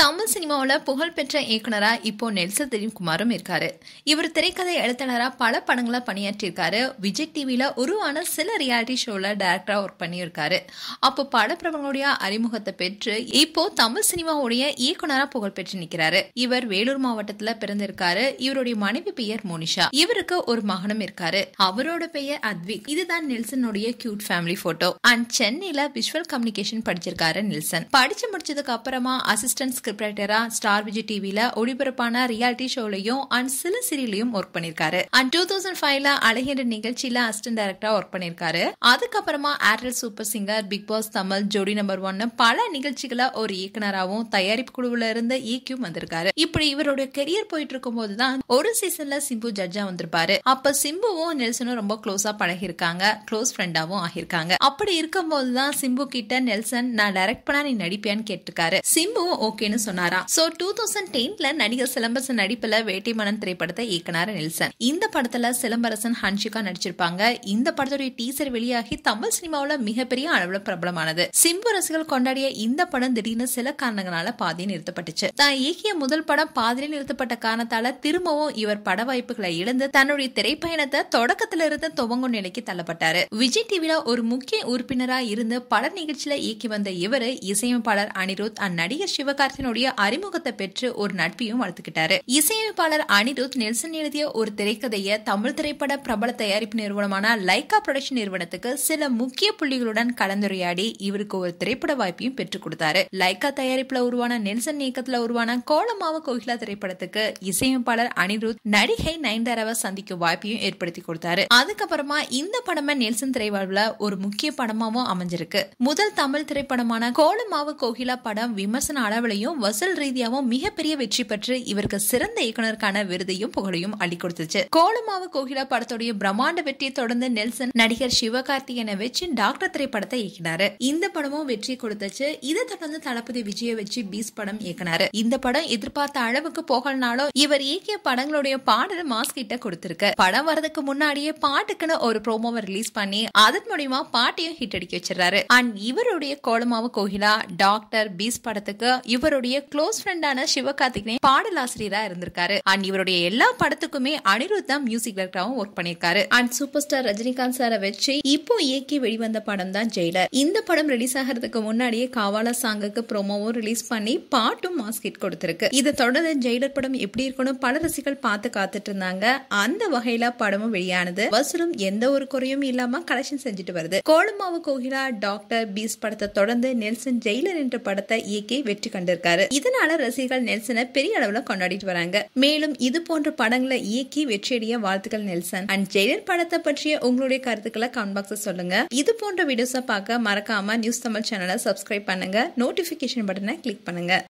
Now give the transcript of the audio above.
தமிழ் சினிமாவில் புகழ்பெற்ற இயக்குனராக இப்போ நெல்சல் குமாரும் இருக்காரு இவர் திரைக்கதை எழுத்தாளராக பல படங்களை பணியாற்றியிருக்காரு விஜய் டிவியில் உருவான சில ரியாலிட்டி ஷோவில் டைரக்டராக ஒர்க் பண்ணியிருக்காரு அப்போ பல பிரபலங்களுடைய அறிமுகத்தை பெற்று இப்போ தமிழ் சினிமாவுடைய இயக்குனராக புகழ்பெற்று நிற்கிறாரு இவர் வேலூர் மாவட்டத்தில் பிறந்திருக்காரு இவருடைய மனைவி பெயர் மோனிஷா இவருக்கு ஒரு மகனும் இருக்காரு அவரோட பெயர் அத்விக் இதுதான் நெல்சனுடைய கியூட் ஃபேமிலி போட்டோ அண்ட் சென்னையில் விஷுவல் கம்யூனிகேஷன் படிச்சிருக்காரு நெல்சன் படிச்சு முடிச்சதுக்கு அப்புறமா அசிஸ்டன்ஸ் ஸ்கிரிப்ட் ரைட்டராக ஸ்டார் விஜய் டிவியில் ஒளிபரப்பான ரியாலிட்டி ஷோலையும் அண்ட் சில சீரியலையும் ஒர்க் பண்ணிருக்காரு அண்ட் டூ தௌசண்ட் ஃபைவ்ல அழகின்ற நிகழ்ச்சியில அசிஸ்டன்ட் டைரக்டரா ஒர்க் பண்ணிருக்காரு அதுக்கப்புறமா Airtel super singer big boss Tamil Jodi number ஒன்னு பல நிகழ்ச்சிகளை ஒரு இயக்குனராகவும் தயாரிப்பு குழுவுல இருந்து இயக்கியும் வந்திருக்காரு இப்படி இவருடைய கெரியர் போயிட்டு இருக்கும் போதுதான் ஒரு சீசன்ல சிம்பு ஜட்ஜா வந்திருப்பாரு அப்ப சிம்புவும் நெல்சனும் ரொம்ப க்ளோஸா பழகிருக்காங்க க்ளோஸ் ஃப்ரெண்டாவும் ஆகியிருக்காங்க அப்படி இருக்கும்போது தான் சிம்பு கிட்ட நெல்சன் நான் டைரக்ட் பண்ணா நீ நடிப்பியான்னு கேட்டிருக்காரு சிம்புவும் ஓகேன்னு அப்படின்னு சொன்னாரா சோ டூ தௌசண்ட் டென்ல நடிகர் சிலம்பரசன் நடிப்புல வேட்டைமனன் திரைப்படத்தை இயக்குனார் நெல்சன் இந்த படத்துல சிலம்பரசன் ஹன்ஷிகா நடிச்சிருப்பாங்க இந்த படத்துடைய டீசர் வெளியாகி தமிழ் சினிமாவில மிகப்பெரிய அளவுல பிரபலமானது சிம்பு ரசிகர்கள் கொண்டாடிய இந்த படம் திடீர்னு சில காரணங்களால பாதி நிறுத்தப்பட்டுச்சு தான் இயக்கிய முதல் படம் பாதியில் நிறுத்தப்பட்ட காரணத்தால திரும்பவும் இவர் பட வாய்ப்புகளை இழந்து தன்னுடைய திரைப்பயணத்தை தொடக்கத்துல இருந்து துவங்கும் நிலைக்கு தள்ளப்பட்டாரு விஜய் டிவில ஒரு முக்கிய உறுப்பினரா இருந்து பட நிகழ்ச்சியில இயக்கி வந்த இவர் இசையமைப்பாளர் அனிருத் அந்நடிகர் சிவகார்த்தின் நெல்சனுடைய அறிமுகத்தை பெற்று ஒரு நட்பையும் வளர்த்துக்கிட்டாரு இசையமைப்பாளர் அனிருத் நெல்சன் எழுதிய ஒரு திரைக்கதையை தமிழ் திரைப்பட பிரபல தயாரிப்பு நிறுவனமான லைகா புரொடக்ஷன் நிறுவனத்துக்கு சில முக்கிய புள்ளிகளுடன் கலந்துரையாடி இவருக்கு ஒரு திரைப்பட வாய்ப்பையும் பெற்றுக் கொடுத்தாரு லைகா தயாரிப்புல உருவான நெல்சன் இயக்கத்துல உருவான கோலமாவ கோகிலா திரைப்படத்துக்கு இசையமைப்பாளர் அனிருத் நடிகை நயன்தாராவை சந்திக்கும் வாய்ப்பையும் ஏற்படுத்தி கொடுத்தாரு அதுக்கப்புறமா இந்த படமே நெல்சன் திரைவாழ்வுல ஒரு முக்கிய படமாவும் அமைஞ்சிருக்கு முதல் தமிழ் திரைப்படமான கோலமாவ கோகிலா படம் விமர்சன அளவிலையும் வசூல் ரீதியாகவும் மிகப்பெரிய வெற்றி பெற்று இவருக்கு சிறந்த இயக்குனருக்கான விருதையும் புகழையும் அள்ளி கொடுத்துச்சு கோலமாவு கோகிலா படத்துடைய பிரம்மாண்ட வெற்றியை தொடர்ந்து நெல்சன் நடிகர் சிவகார்த்திகேயனை வச்சு டாக்டர் திரைப்படத்தை இயக்கினாரு இந்த படமும் வெற்றி கொடுத்துச்சு இதை தொடர்ந்து தளபதி விஜய வச்சு பீஸ் படம் இயக்கினாரு இந்த படம் எதிர்பார்த்த அளவுக்கு போகலனாலும் இவர் இயக்கிய படங்களுடைய பாடல் மாஸ்க் கிட்ட கொடுத்திருக்கு படம் வரதுக்கு முன்னாடியே பாட்டுக்குன்னு ஒரு ப்ரோமோவை ரிலீஸ் பண்ணி அதன் மூலியமா பாட்டையும் ஹிட் அடிக்க வச்சிருக்காரு அண்ட் இவருடைய கோலமாவு கோகிலா டாக்டர் பீஸ் படத்துக்கு இவருடைய இவருடைய க்ளோஸ் ஃப்ரெண்டான சிவகார்த்திகனே பாடலாசிரியரா இருந்திருக்காரு அண்ட் இவருடைய எல்லா படத்துக்குமே அனிருத் தான் மியூசிக் டைரக்டராகவும் ஒர்க் பண்ணியிருக்காரு அண்ட் சூப்பர் ஸ்டார் ரஜினிகாந்த் சாரை வச்சு இப்போ இயக்கி வெளிவந்த படம் தான் ஜெயிலர் இந்த படம் ரிலீஸ் ஆகிறதுக்கு முன்னாடியே காவாலா சாங்குக்கு ப்ரோமோவும் ரிலீஸ் பண்ணி பாட்டும் மாஸ்கிட் கொடுத்திருக்கு இதை தொடர்ந்து ஜெயிலர் படம் எப்படி இருக்கணும் பல ரசிகள் பார்த்து காத்துட்டு இருந்தாங்க அந்த வகையில படமும் வெளியானது வசூலும் எந்த ஒரு குறையும் இல்லாம கலெக்ஷன் செஞ்சுட்டு வருது கோலமாவு கோகிலா டாக்டர் பீஸ் படத்தை தொடர்ந்து நெல்சன் ஜெயிலர் என்ற படத்தை இயக்கி வெற்றி கண்டிருக்காரு இருக்காரு இதனால ரசிகர்கள் நெல்சனை பெரிய அளவுல கொண்டாடிட்டு வராங்க மேலும் இது போன்ற படங்களை இயக்கி வெற்றியடைய வாழ்த்துக்கள் நெல்சன் அண்ட் ஜெயிலர் படத்தை பற்றிய உங்களுடைய கருத்துக்களை கமெண்ட் பாக்ஸ் சொல்லுங்க இது போன்ற வீடியோஸ் பார்க்க மறக்காம நியூஸ் தமிழ் சேனலை சப்ஸ்கிரைப் பண்ணுங்க நோட்டிபிகேஷன் பட்டனை கிளிக் பண்ணுங்க